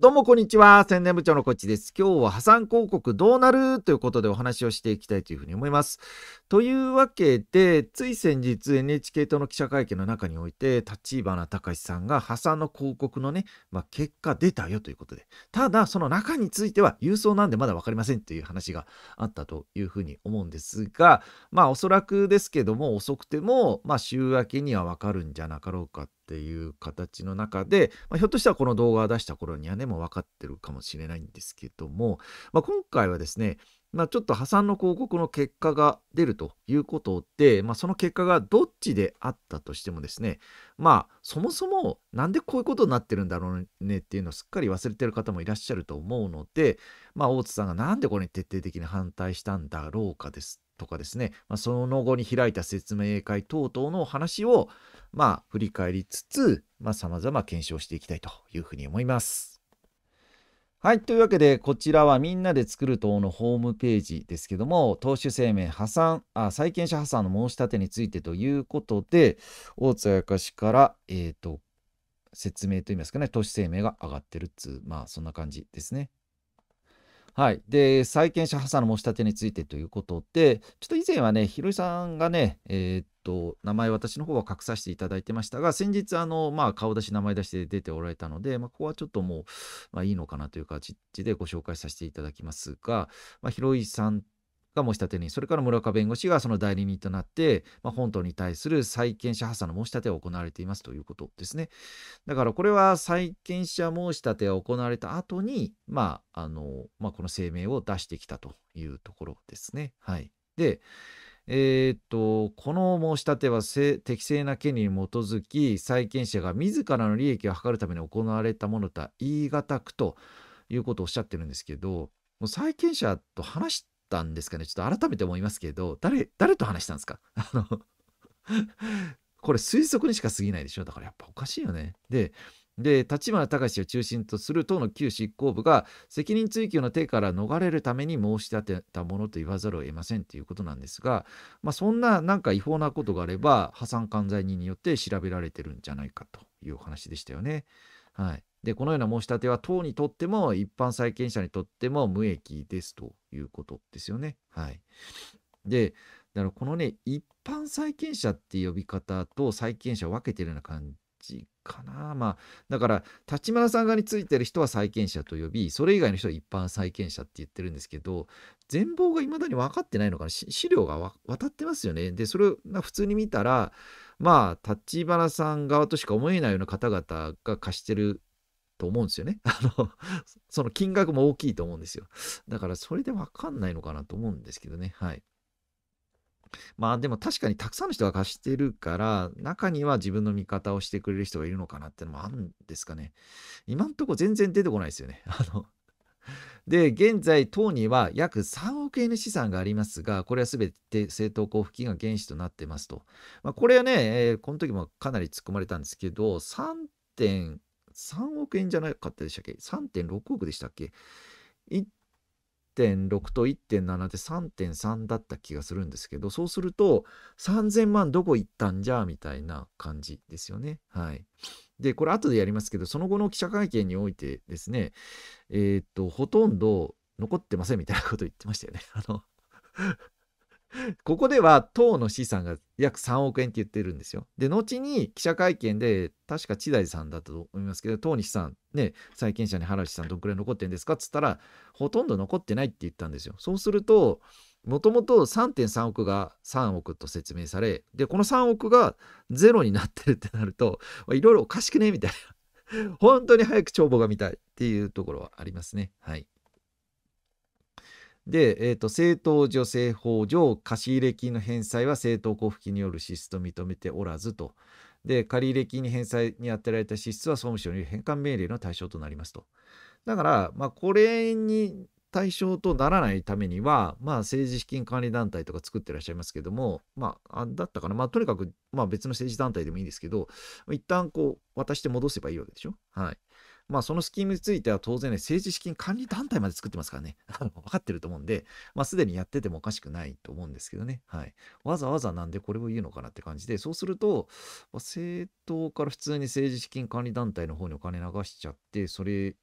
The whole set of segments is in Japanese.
どうもこんにちは。宣伝部長のこっちです。今日は破産広告どうなるということでお話をしていきたいというふうに思います。というわけで、つい先日 NHK 党の記者会見の中において、立花隆さんが破産の広告のね、まあ、結果出たよということで、ただその中については郵送なんでまだ分かりませんという話があったというふうに思うんですが、まあおそらくですけども遅くても、まあ週明けには分かるんじゃなかろうかっていう形の中で、まあ、ひょっとしたらこの動画を出した頃にはねもう分かってるかもしれないんですけども、まあ、今回はですね、まあ、ちょっと破産の広告の結果が出るということで、まあ、その結果がどっちであったとしてもですねまあそもそもなんでこういうことになってるんだろうねっていうのをすっかり忘れてる方もいらっしゃると思うので、まあ、大津さんがなんでこれに徹底的に反対したんだろうかですとかですね、まあ、その後に開いた説明会等々の話を、まあ、振り返りつつ、まあ、様々検証していきたいというふうに思います。はい。というわけで、こちらはみんなで作る党のホームページですけども、党首声明破産、あ債権者破産の申し立てについてということで、大津やかから、えっ、ー、と、説明といいますかね、党首声明が上がってるっつう、まあ、そんな感じですね。はい、で債権者破産の申し立てについてということで、ちょっと以前はね、ひろいさんがね、えー、っと名前、私の方は隠させていただいてましたが、先日あの、まあ、顔出し、名前出しで出ておられたので、まあ、ここはちょっともう、まあ、いいのかなという形でご紹介させていただきますが、まひろいさんが申し立て人それから村岡弁護士がその代理人となって、まあ、本当に対する債権者破産の申し立てが行われていますということですね。だからこれは債権者申し立てが行われた後に、まああのまあ、この声明を出してきたというところですね。はい、で、えー、っと、この申し立ては適正な権利に基づき、債権者が自らの利益を図るために行われたものとは言い難くということをおっしゃってるんですけど、もう債権者と話ったんですかねちょっと改めて思いますけど誰誰と話したんですか あの これ推測にしか過ぎないでしょだからやっぱおかしいよね。でで立花隆を中心とする党の旧執行部が責任追及の手から逃れるために申し立てたものと言わざるを得ませんということなんですが、まあ、そんななんか違法なことがあれば破産管財人によって調べられてるんじゃないかというお話でしたよね。はい、で、このような申し立ては党にとっても一般債権者にとっても無益ですということですよね。はい。で、だからこのね、一般債権者って呼び方と債権者を分けてるような感じかな。まあ、だから、立花さん側についてる人は債権者と呼び、それ以外の人は一般債権者って言ってるんですけど、全貌が未だに分かってないのかな。資料が渡ってますよね。で、それを普通に見たら、まあ、立花さん側としか思えないような方々が貸してると思うんですよね。あの、その金額も大きいと思うんですよ。だからそれでわかんないのかなと思うんですけどね。はい。まあでも確かにたくさんの人が貸してるから、中には自分の味方をしてくれる人がいるのかなってのもあるんですかね。今んとこ全然出てこないですよね。あの、で、現在、党には約3億円の資産がありますが、これはすべて政党交付金が原資となってますと。まあ、これはね、えー、この時もかなり突っ込まれたんですけど、3.5 3億円じゃなかったでしたっけ ?3.6 億でしたっけ1.6と1.7で3.3だった気がするんですけどそうすると3000万どこ行ったんじゃみたいな感じですよね。はい、でこれ後でやりますけどその後の記者会見においてですねえー、っとほとんど残ってませんみたいなこと言ってましたよね。あの ここでは党の資産が約3億円って言ってるんですよ。で、後に記者会見で、確か千代さんだったと思いますけど、党に資産、ね、債権者に原地さんどんくらい残ってるんですかっつったら、ほとんど残ってないって言ったんですよ。そうすると、もともと3.3億が3億と説明され、で、この3億がゼロになってるってなると、いろいろおかしくねみたいな。本当に早く帳簿が見たいっていうところはありますね。はい。で、えーと、政党助成法上貸入金の返済は政党交付金による支出と認めておらずとで借入金に返済に充てられた支出は総務省による返還命令の対象となりますとだから、まあ、これに対象とならないためには、まあ、政治資金管理団体とか作ってらっしゃいますけども、まあ、だったかな、まあ、とにかく、まあ、別の政治団体でもいいんですけど、一旦こう渡して戻せばいいわけでしょ。はい、まあ、そのスキームについては当然ね、政治資金管理団体まで作ってますからね、分 かってると思うんで、まあ、すでにやっててもおかしくないと思うんですけどね、はい。わざわざなんでこれを言うのかなって感じで、そうすると、まあ、政党から普通に政治資金管理団体の方にお金流しちゃって、それ、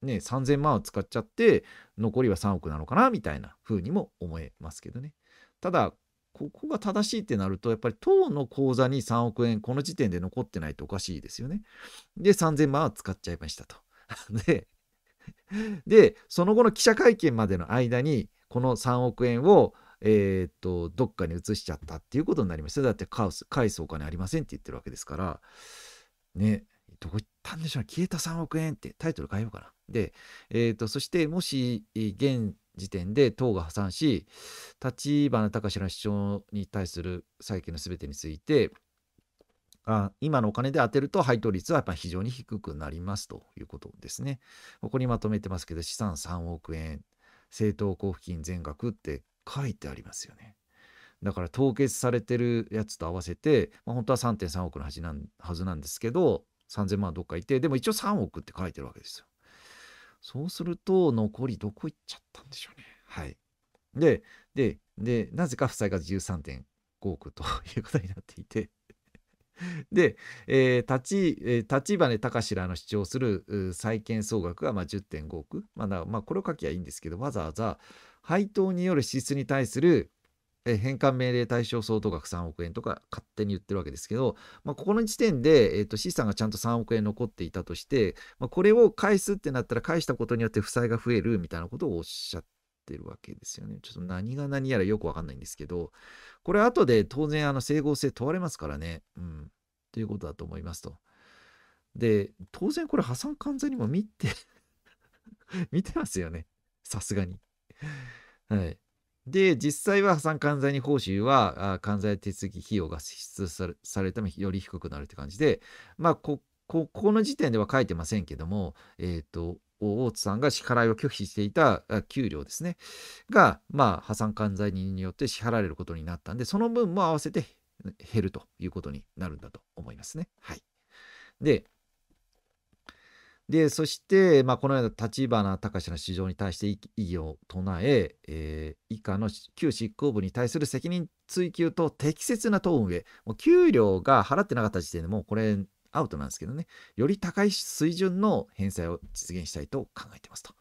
ね、3000万を使っちゃって、残りは3億なのかな、みたいな風にも思えますけどね。ただ、ここが正しいってなると、やっぱり党の口座に3億円、この時点で残ってないとおかしいですよね。で、3000万は使っちゃいましたと。で、で、その後の記者会見までの間に、この3億円を、えー、っと、どっかに移しちゃったっていうことになりました。だって返す、返すお金ありませんって言ってるわけですから、ね、どこ行ったんでしょう消えた3億円ってタイトル変えようかな。で、えー、っと、そして、もし、現時点で党が破産し立花隆の主張に対する債権の全てについてあ今のお金で当てると配当率はやっぱ非常に低くなりますということですね。ここにまとめてますけど資産3億円政党交付金全額って書いてありますよね。だから凍結されてるやつと合わせて、まあ、本当は3.3億のはずなんですけど3000万どっかいてでも一応3億って書いてるわけですよ。そうすると残りどこ行っちゃったんでしょうね。はい、でででなぜか負債が13.5億ということになっていて で、えー、立ち、えー、立場花隆らの主張する債権総額がまあ10.5億、まあまあ、これを書きゃいいんですけどわざわざ配当による支出に対するえ返還命令対象相当額3億円とか勝手に言ってるわけですけど、まあ、ここの時点で、えーと、資産がちゃんと3億円残っていたとして、まあ、これを返すってなったら返したことによって負債が増えるみたいなことをおっしゃっててるわけですよね。ちょっと何が何やらよくわかんないんですけど、これ後で当然あの整合性問われますからね。うん。ということだと思いますと。で、当然これ破産完全にも見て 見てますよね。さすがに。はい。で、実際は破産管財人報酬は、管財手続き費用が支出されされるためより低くなるって感じで、まあ、こ、こ、この時点では書いてませんけども、えっ、ー、と、大津さんが支払いを拒否していた給料ですね、が、まあ、破産管財人によって支払われることになったんで、その分も合わせて減るということになるんだと思いますね。はい。で、でそして、まあ、このような立花隆の市場に対して異議を唱ええー、以下の旧執行部に対する責任追及と適切な党運営もう給料が払ってなかった時点でもうこれアウトなんですけどねより高い水準の返済を実現したいと考えてますと。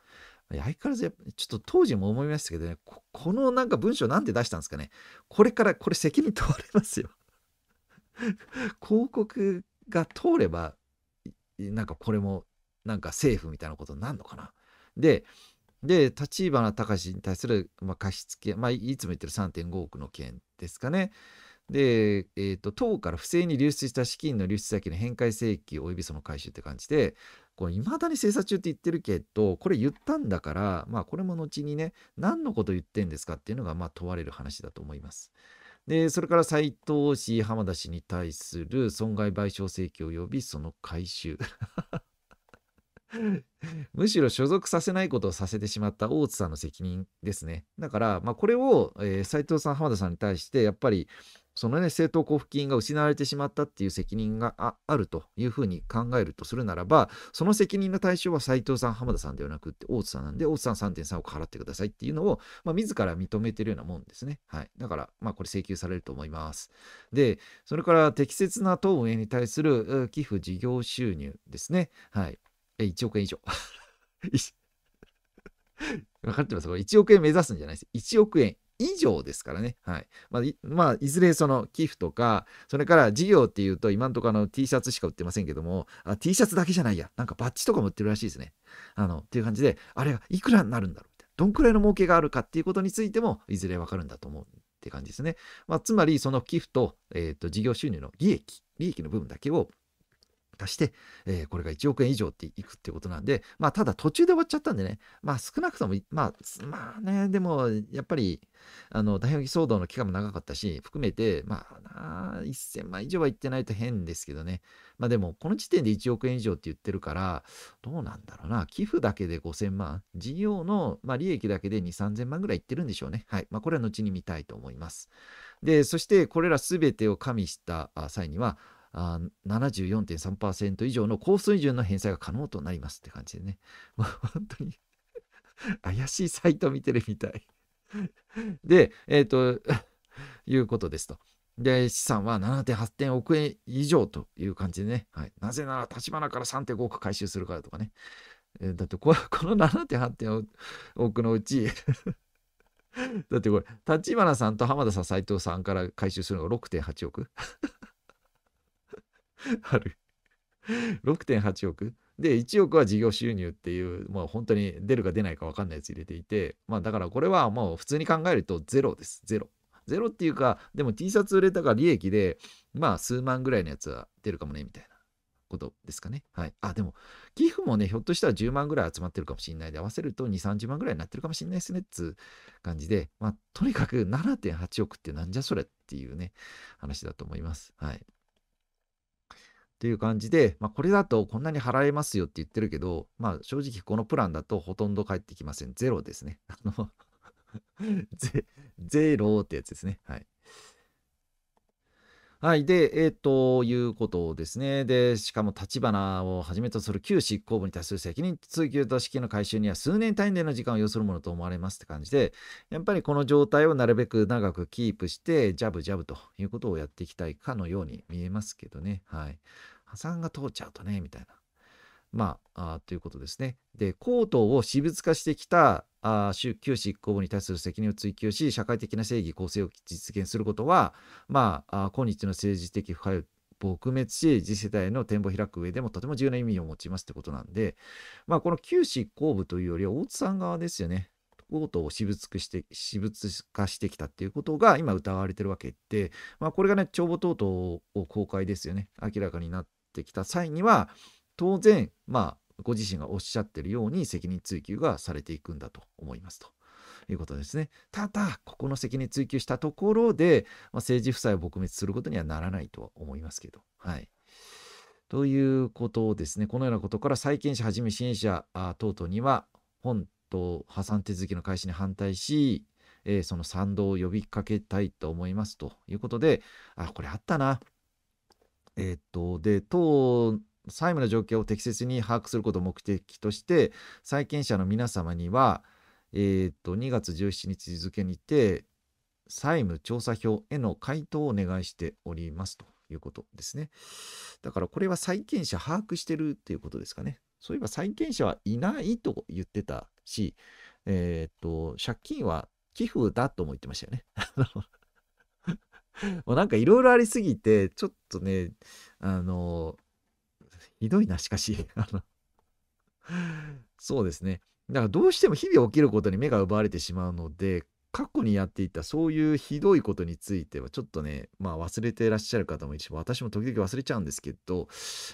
相変わらず、ちょっと当時も思いましたけどね、このなんか文章なんで出したんですかね。これから、これ責任問われますよ。広告が通れば、なんかこれもなんか政府みたいなことになるのかな。で、で、立花隆に対する、まあ、貸付まあ、いつも言ってる3.5億の件ですかね。で、えーと、党から不正に流出した資金の流出先の返済請求及びその回収って感じで、いまだに精査中って言ってるけど、これ言ったんだから、まあ、これも後にね、何のこと言ってんですかっていうのが、まあ、問われる話だと思います。で、それから斎藤氏、浜田氏に対する損害賠償請求及びその回収。むしろ所属させないことをさせてしまった大津さんの責任ですね。だから、まあ、これを、えー、斉藤さん、浜田さんに対して、やっぱり、そのね、政党交付金が失われてしまったっていう責任があるというふうに考えるとするならば、その責任の対象は斉藤さん、浜田さんではなくって、大津さんなんで、大津さん3.3億払ってくださいっていうのを、まあ、自ら認めてるようなもんですね。はい。だから、まあ、これ請求されると思います。で、それから適切な党運営に対する寄付事業収入ですね。はい。え、1億円以上。分 かってますこれ1億円目指すんじゃないです。1億円以上ですからね。はい。まあ、いまあ、いずれその寄付とか、それから事業っていうと、今んとこあの T シャツしか売ってませんけどもあ、T シャツだけじゃないや。なんかバッジとかも売ってるらしいですね。あの、っていう感じで、あれがいくらになるんだろうみたいな。どんくらいの儲けがあるかっていうことについても、いずれわかるんだと思うって感じですね。まあ、つまり、その寄付と、えっ、ー、と、事業収入の利益、利益の部分だけを足して、えー、これが1億円以上っていくってことなんで、まあ、ただ途中で終わっちゃったんでね、まあ、少なくとも、まあ、まあね、でも、やっぱり、あの、大変騒動の期間も長かったし、含めて、まあ、1000万以上は行ってないと変ですけどね。まあ、でも、この時点で1億円以上って言ってるから、どうなんだろうな、寄付だけで5000万、事業の、まあ、利益だけで2、3000万ぐらい行ってるんでしょうね。はい。まあ、これは後に見たいと思います。で、そして、これらすべてを加味した際には、74.3%以上の高水準の返済が可能となりますって感じでね。も う本当に怪しいサイト見てるみたいで、えっ、ー、と、いうことですと。で、資産は7.8億円以上という感じでね。はい、なぜなら、立花から3.5億回収するからとかね。えー、だってこ、この7.8億のうちだってこれ、立花さんと浜田さん、斎藤さんから回収するのが6.8億。ある。6.8億。で、1億は事業収入っていう、もう本当に出るか出ないか分かんないやつ入れていて、まあだからこれはもう普通に考えるとゼロです。ゼロ。ゼロっていうか、でも T シャツ売れたから利益で、まあ数万ぐらいのやつは出るかもね、みたいなことですかね。はい。あ、でも、寄付もね、ひょっとしたら10万ぐらい集まってるかもしれないで、合わせると2、30万ぐらいになってるかもしれないですね、っつう感じで、まあとにかく7.8億ってなんじゃそれっていうね、話だと思います。はい。という感じで、まあ、これだとこんなに払えますよって言ってるけど、まあ、正直このプランだとほとんど返ってきません。ゼロですね。あの ゼ、ゼロってやつですね。はい。はい。で、えー、ということですね。で、しかも立花をはじめとする旧執行部に対する責任追及と資金の回収には数年単位での時間を要するものと思われますって感じで、やっぱりこの状態をなるべく長くキープして、ジャブジャブということをやっていきたいかのように見えますけどね。はい。破産が通っちゃうとね、みたいな。まあ、あということですね。で、皇統を私物化してきたあ宗教執行部に対する責任を追及し、社会的な正義構成を実現することは、まあ、今日の政治的腐敗を撲滅し、次世代の展望を開く上でもとても重要な意味を持ちますってことなんで、まあ、この旧執行部というよりは、大津さん側ですよね。王都を私物化して私物化してきたっていうことが今疑われてるわけで、まあ、これがね帳簿等々を公開ですよね明らかになってきた際には当然、まあ、ご自身がおっしゃってるように責任追及がされていくんだと思いますと。いうことですね。ただ、ここの責任追及したところで、まあ、政治負債を撲滅することにはならないとは思いますけど。はい。ということですね。このようなことから債権者はじめ支援者等々には、本と破産手続きの開始に反対し、えー、その賛同を呼びかけたいと思いますということで、あ、これあったな。えー、っと、で、党債務の状況を適切に把握することを目的として債権者の皆様には、えー、と2月17日付にて債務調査票への回答をお願いしておりますということですね。だからこれは債権者把握してるっていうことですかね。そういえば債権者はいないと言ってたし、えっ、ー、と、借金は寄付だとも言ってましたよね。もうなんかいろいろありすぎて、ちょっとね、あの、ひどいな、しかし。あ のそうですね。だからどうしても日々起きることに目が奪われてしまうので、過去にやっていたそういうひどいことについてはちょっとね、まあ忘れてらっしゃる方もいるし、私も時々忘れちゃうんですけど、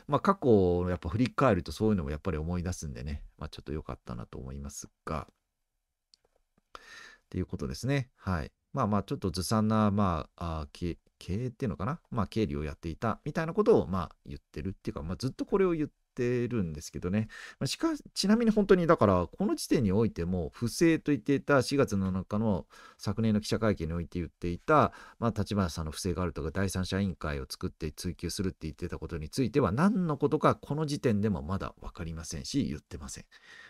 まあ過去をやっぱ振り返るとそういうのもやっぱり思い出すんでね、まあちょっと良かったなと思いますが、っていうことですね。はい。まあまあちょっとずさんな、まあ、あき経営っていうのかな、まあ、経理をやっていたみたいなことをまあ言ってるっていうか、まあ、ずっとこれを言ってるんですけどね、まあ、しかしちなみに本当にだからこの時点においても不正と言っていた4月7日の昨年の記者会見において言っていた、まあ、立花さんの不正があるとか第三者委員会を作って追及するって言ってたことについては何のことかこの時点でもまだ分かりませんし言ってません。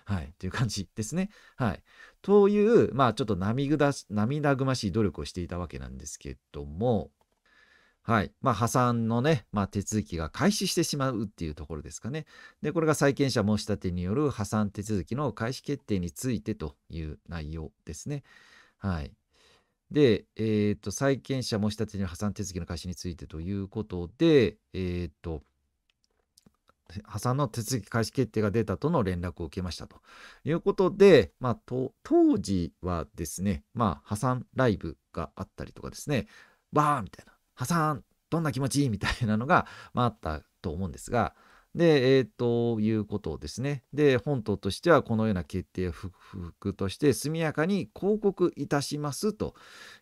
はい、という感じですね。はい、という、まあ、ちょっと涙ぐましい努力をしていたわけなんですけども、はいまあ、破産のね、まあ、手続きが開始してしまうっていうところですかね。で、これが債権者申し立てによる破産手続きの開始決定についてという内容ですね。はい。で、えっ、ー、と、債権者申し立てによる破産手続きの開始についてということで、えっ、ー、と、破産の手続き開始決定が出たとの連絡を受けましたということで、まあ、と当時はですね、まあ、破産ライブがあったりとかですね、バーンみたいな。破産どんな気持ちみたいなのが、まあ、あったと思うんですが、で、えー、ということですね。で、本党としてはこのような決定を不服として速やかに広告いたしますと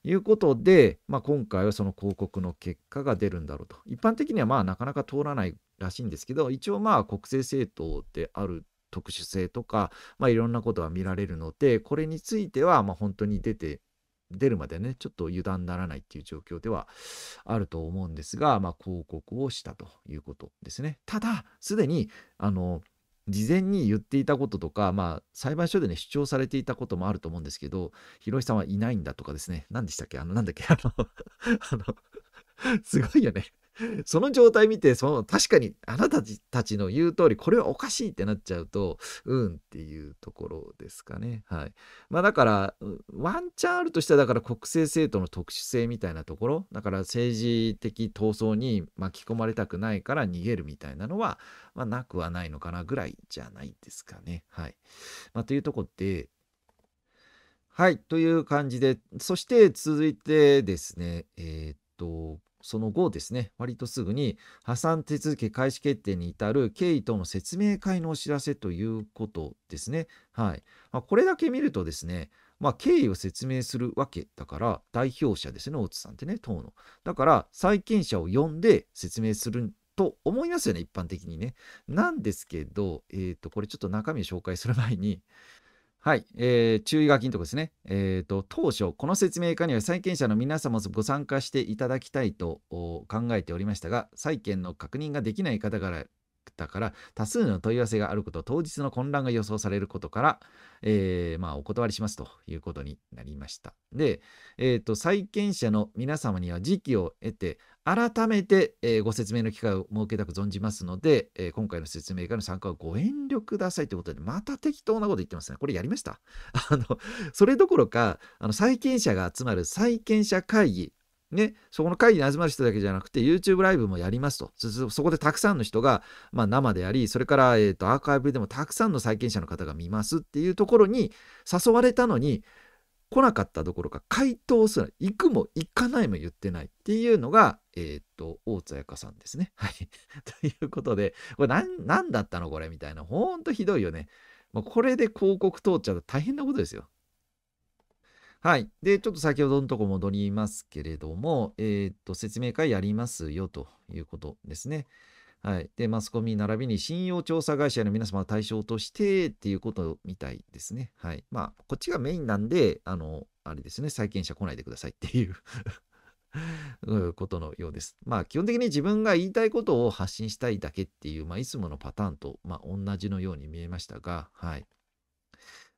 いうことで、まあ、今回はその広告の結果が出るんだろうと。一般的にはまあなかなか通らないらしいんですけど、一応まあ国政政党である特殊性とか、まあ、いろんなことが見られるので、これについてはまあ、本当に出て出るまでねちょっと油断ならないっていう状況ではあると思うんですが、まあ、広告をしたということですね。ただすでにあの事前に言っていたこととか、まあ、裁判所でね、主張されていたこともあると思うんですけど、広井さんはいないんだとかですね、何でしたっけあの、なんだっけあのあのすごいよね その状態見てその確かにあなたたちの言う通りこれはおかしいってなっちゃうとうんっていうところですかね。はい、まあだからワンチャンあるとしたらだから国政政党の特殊性みたいなところだから政治的闘争に巻き込まれたくないから逃げるみたいなのは、まあ、なくはないのかなぐらいじゃないですかね。はいまあ、というとこではいという感じでそして続いてですねえー、っとその後ですね、割とすぐに破産手続き開始決定に至る経緯等の説明会のお知らせということですね。はい。まあ、これだけ見るとですね、まあ、経緯を説明するわけだから、代表者ですね、大津さんってね、党の。だから、債権者を呼んで説明すると思いますよね、一般的にね。なんですけど、えっ、ー、と、これちょっと中身を紹介する前に、はい、えー、注意書きのとこですね。えーと、と当初、この説明会には債権者の皆様もご参加していただきたいと考えておりましたが、債権の確認ができない方からたから多数の問い合わせがあること当日の混乱が予想されることから、えー、まあ、お断りしますということになりました。で、えーと、債権者の皆様には時期を得て改めて、えー、ご説明の機会を設けたく存じますので、えー、今回の説明会の参加はご遠慮くださいということでまた適当なこと言ってますね。これやりました あのそれどころかあの債権者が集まる債権者会議ね、そこの会議に集まる人だけじゃなくて YouTube ライブもやりますとそこでたくさんの人が、まあ、生でありそれから、えーと、アーカイブでもたくさんの債権者の方が見ますっていうところに誘われたのに来なかったどころか回答すら行くも行かないも言ってないっていうのが、えっ、ー、と、大津彩香さんですね。はい。ということで、これ何、何だったのこれみたいな。ほんとひどいよね。まあ、これで広告通っちゃうと大変なことですよ。はい。で、ちょっと先ほどのとこ戻りますけれども、えっ、と、説明会やりますよということですね。はい。で、マスコミ並びに信用調査会社の皆様を対象としてっていうことみたいですね。はい。まあ、こっちがメインなんで、あの、あれですね、債権者来ないでくださいっていう ことのようです。まあ基本的に自分が言いたいことを発信したいだけっていう、まあ、いつものパターンと、まあ、同じのように見えましたが、はい。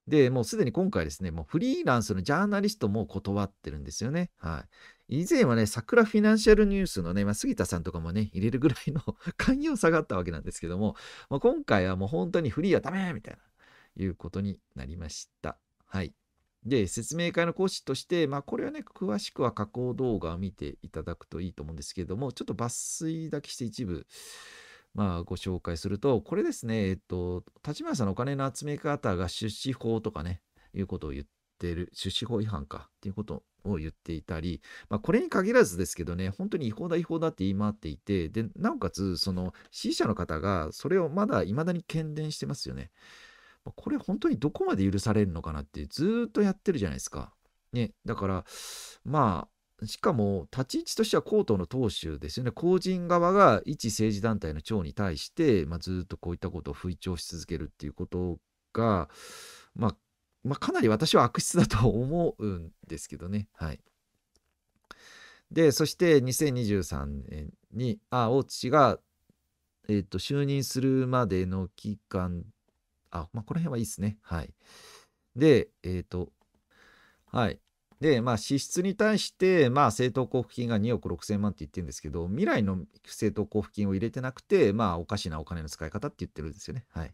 で、もうすでに今回ですね、もうフリーランスのジャーナリストも断ってるんですよね。はい。以前はね、桜フィナンシャルニュースのね、まあ、杉田さんとかもね、入れるぐらいの 寛容さがあったわけなんですけども、まあ、今回はもう本当にフリーはダメみたいな、いうことになりました。はい。で、説明会の講師として、まあ、これはね、詳しくは加工動画を見ていただくといいと思うんですけれども、ちょっと抜粋だけして一部、まあ、ご紹介すると、これですね、えっと、立村さんのお金の集め方が出資法とかね、いうことを言ってる、出資法違反かっていうことを言っていたり、まあ、これに限らずですけどね、本当に違法だ違法だって言い回っていて、で、なおかつ、その、支持者の方が、それをまだ未だに喧伝してますよね。これ本当にどこまで許されるのかなって、ずっとやってるじゃないですか。ね、だから、ましかも立ち位置としては公党の党首ですよね、公人側が一政治団体の長に対して、まあ、ずっとこういったことを吹聴し続けるっていうことが、まあ、まあ、かなり私は悪質だと思うんですけどね。はい、で、そして2023年に、あ、大津氏が、えーと、就任するまでの期間、あ、まあ、この辺はいいですね。はい。で、えっ、ー、と、はい。で、まあ、支出に対して、まあ、政党交付金が2億6000万って言ってるんですけど、未来の政党交付金を入れてなくて、まあ、おかしなお金の使い方って言ってるんですよね。はい。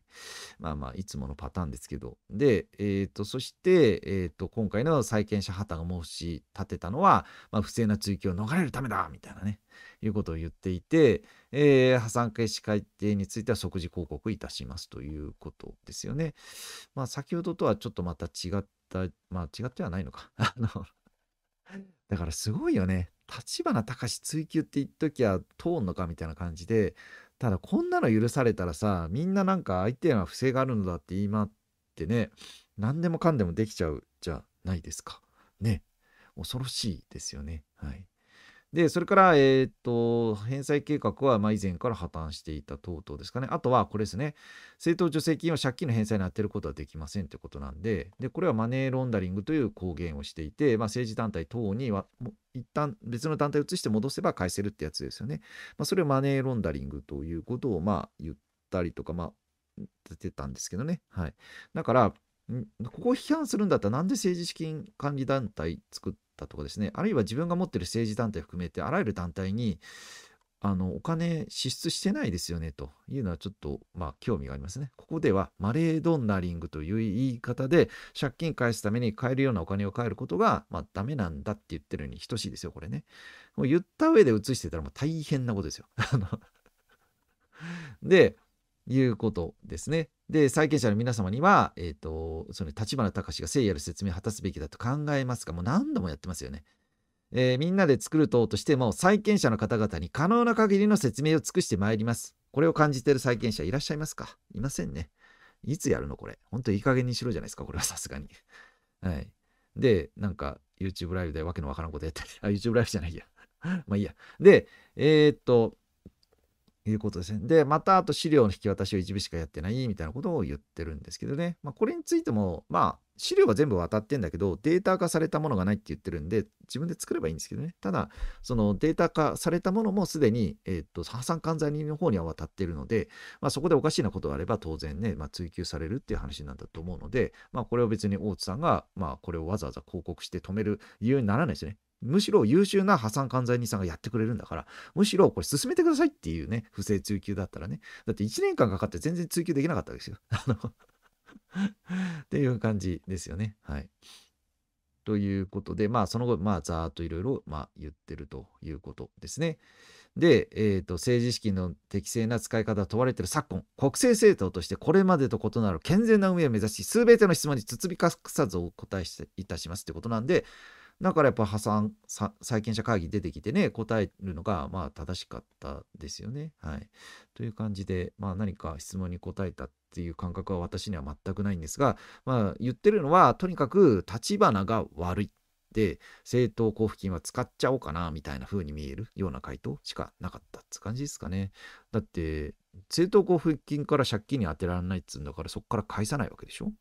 まあまあ、いつものパターンですけど。で、えっ、ー、と、そして、えっ、ー、と、今回の債権者旗が申し立てたのは、まあ、不正な追及を逃れるためだみたいなね、いうことを言っていて、えー、破産開始改定については即時抗告いたしますということですよね。まあ、先ほどとはちょっとまた違っったまあ違ってはないのか あのだからすごいよね立花隆追求って言っときゃ通んのかみたいな感じでただこんなの許されたらさみんななんか相手は不正があるのだって今ってね何でもかんでもできちゃうじゃないですかね恐ろしいですよねはいで、それから、えっと、返済計画は、ま以前から破綻していた等々ですかね。あとは、これですね。政党助成金は借金の返済に充てることはできませんということなんで、で、これはマネーロンダリングという公言をしていて、まあ、政治団体等には、一旦別の団体を移して戻せば返せるってやつですよね。まあ、それをマネーロンダリングということを、まあ、言ったりとか、まあ、出てたんですけどね。はい。だから、ここを批判するんだったらなんで政治資金管理団体作ったとかですねあるいは自分が持ってる政治団体含めてあらゆる団体にあのお金支出してないですよねというのはちょっとまあ興味がありますね。ここではマレードンナリングという言い方で借金返すために買えるようなお金を買えることがまあダメなんだって言ってるに等しいですよこれね。もう言った上で写してたらもう大変なことですよ。でいうことですね。で、債権者の皆様には、えっ、ー、と、その立花隆が誠意ある説明を果たすべきだと考えますが、もう何度もやってますよね。えー、みんなで作る党としても、債権者の方々に可能な限りの説明を尽くしてまいります。これを感じている債権者いらっしゃいますかいませんね。いつやるのこれ。ほんといい加減にしろじゃないですか、これはさすがに。はい。で、なんか YouTube ライブでわけのわからんことやったり、あ、YouTube ライブじゃないや。まあいいや。で、えー、っと、いうことですね。で、またあと資料の引き渡しを一部しかやってないみたいなことを言ってるんですけどね。まあ、これについても、まあ、資料は全部渡ってんだけど、データ化されたものがないって言ってるんで、自分で作ればいいんですけどね。ただ、そのデータ化されたものもすでに、えっ、ー、と、破産管財人の方には渡ってるので、まあ、そこでおかしいなことがあれば、当然ね、まあ、追及されるっていう話なんだと思うので、まあ、これを別に大津さんが、まあ、これをわざわざ広告して止める理由にならないですね。むしろ優秀な破産管財人さんがやってくれるんだから、むしろこれ進めてくださいっていうね、不正追及だったらね。だって1年間かかって全然追及できなかったわけですよ。あの っていう感じですよね。はい。ということで、まあその後、まあざーっといろいろ言ってるということですね。で、えーと政治資金の適正な使い方を問われている昨今、国政政党としてこれまでと異なる健全な運営を目指し、すべての質問に包み隠さずお答えいたしますということなんで、だからやっぱ破産債権者会議出てきてね答えるのがまあ正しかったですよね。はい、という感じで、まあ、何か質問に答えたっていう感覚は私には全くないんですが、まあ、言ってるのはとにかく立花が悪い。で政党交付金は使っちゃおうかなみたいな風に見えるような回答しかなかったって感じですかね。だって政党交付金から借金に当てられないっつうんだからそこから返さないわけでしょ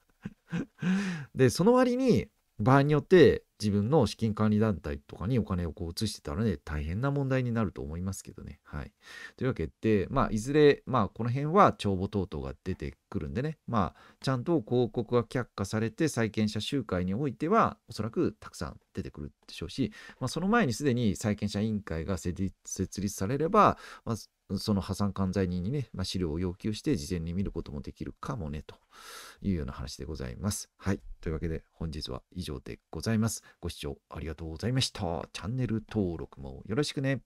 でその割に場合によって自分の資金管理団体とかにお金をこう移してたらね、大変な問題になると思いますけどね。はい。というわけで、まあ、いずれ、まあ、この辺は帳簿等々が出てくるんでね、まあ、ちゃんと広告が却下されて、債権者集会においては、おそらくたくさん出てくるでしょうし、まあ、その前にすでに債権者委員会が設立されれば、まあ、その破産管財人にね、まあ、資料を要求して事前に見ることもできるかもね、というような話でございます。はい。というわけで本日は以上でございます。ご視聴ありがとうございました。チャンネル登録もよろしくね。